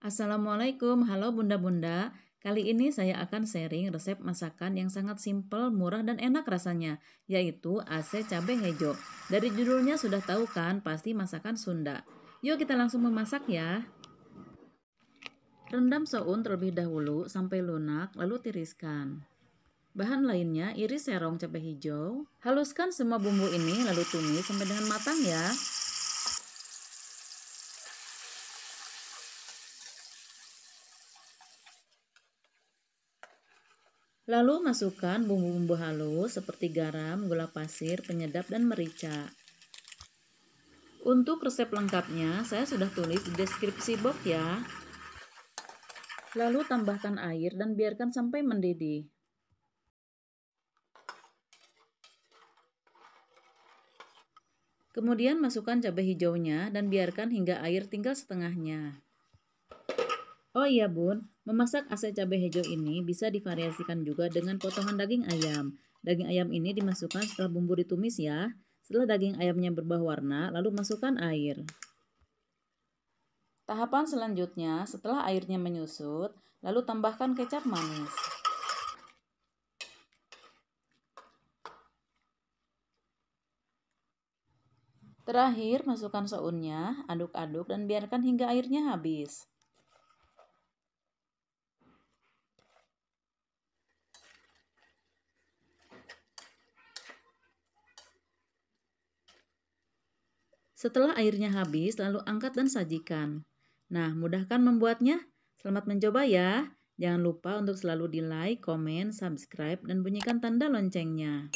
Assalamualaikum, halo bunda-bunda. Kali ini saya akan sharing resep masakan yang sangat simple, murah, dan enak rasanya, yaitu AC cabai hijau. Dari judulnya sudah tahu kan, pasti masakan Sunda. Yuk kita langsung memasak ya. Rendam soun terlebih dahulu sampai lunak, lalu tiriskan. Bahan lainnya, iris serong cabai hijau. Haluskan semua bumbu ini, lalu tumis sampai dengan matang ya. Lalu masukkan bumbu-bumbu halus seperti garam, gula pasir, penyedap, dan merica. Untuk resep lengkapnya, saya sudah tulis di deskripsi box ya. Lalu tambahkan air dan biarkan sampai mendidih. Kemudian masukkan cabai hijaunya dan biarkan hingga air tinggal setengahnya. Oh iya bun, memasak ase cabai hijau ini bisa divariasikan juga dengan potongan daging ayam. Daging ayam ini dimasukkan setelah bumbu ditumis ya. Setelah daging ayamnya berubah warna, lalu masukkan air. Tahapan selanjutnya, setelah airnya menyusut, lalu tambahkan kecap manis. Terakhir, masukkan sounnya, aduk-aduk dan biarkan hingga airnya habis. Setelah airnya habis, lalu angkat dan sajikan. Nah, mudahkan membuatnya? Selamat mencoba ya. Jangan lupa untuk selalu di like, komen, subscribe, dan bunyikan tanda loncengnya.